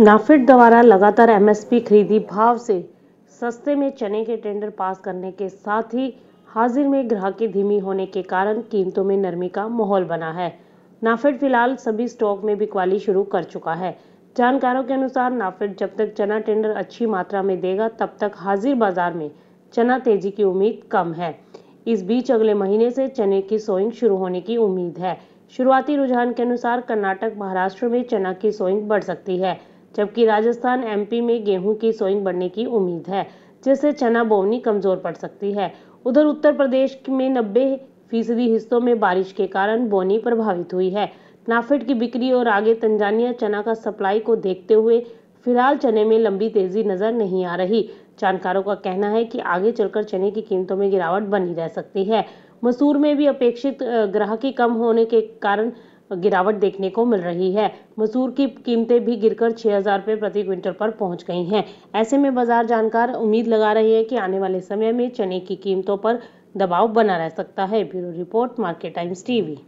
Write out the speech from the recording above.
नाफेड द्वारा लगातार एमएसपी खरीदी भाव से सस्ते में चने के टेंडर पास करने के साथ ही हाजिर में ग्राहक की धीमी होने के कारण कीमतों में नरमी का माहौल बना है नाफेड फिलहाल सभी स्टॉक में बिकवाली शुरू कर चुका है जानकारों के अनुसार नाफेड जब तक चना टेंडर अच्छी मात्रा में देगा तब तक हाजिर बाजार में चना तेजी की उम्मीद कम है इस बीच अगले महीने से चने की सोइंग शुरू होने की उम्मीद है शुरुआती रुझान के अनुसार कर्नाटक महाराष्ट्र में चना की सोइंग बढ़ सकती है जबकि राजस्थान एमपी में गेहूं की सोइंग बढ़ने की उम्मीद है जिससे चना बोवनी कमजोर पड़ सकती है उधर उत्तर प्रदेश में नब्बे फीसदी हिस्सों में बारिश के कारण बोनी प्रभावित हुई है नाफेड की बिक्री और आगे तंजानिया चना का सप्लाई को देखते हुए फिलहाल चने में लंबी तेजी नजर नहीं आ रही जानकारों का कहना है कि आगे चलकर चने की कीमतों में गिरावट बनी रह सकती है मसूर में भी अपेक्षित ग्राहकी कम होने के कारण गिरावट देखने को मिल रही है मसूर की कीमतें भी गिरकर 6000 हज़ार रुपये प्रति क्विंटल पर पहुंच गई हैं ऐसे में बाजार जानकार उम्मीद लगा रहे हैं कि आने वाले समय में चने की कीमतों पर दबाव बना रह सकता है bureau report Market Times TV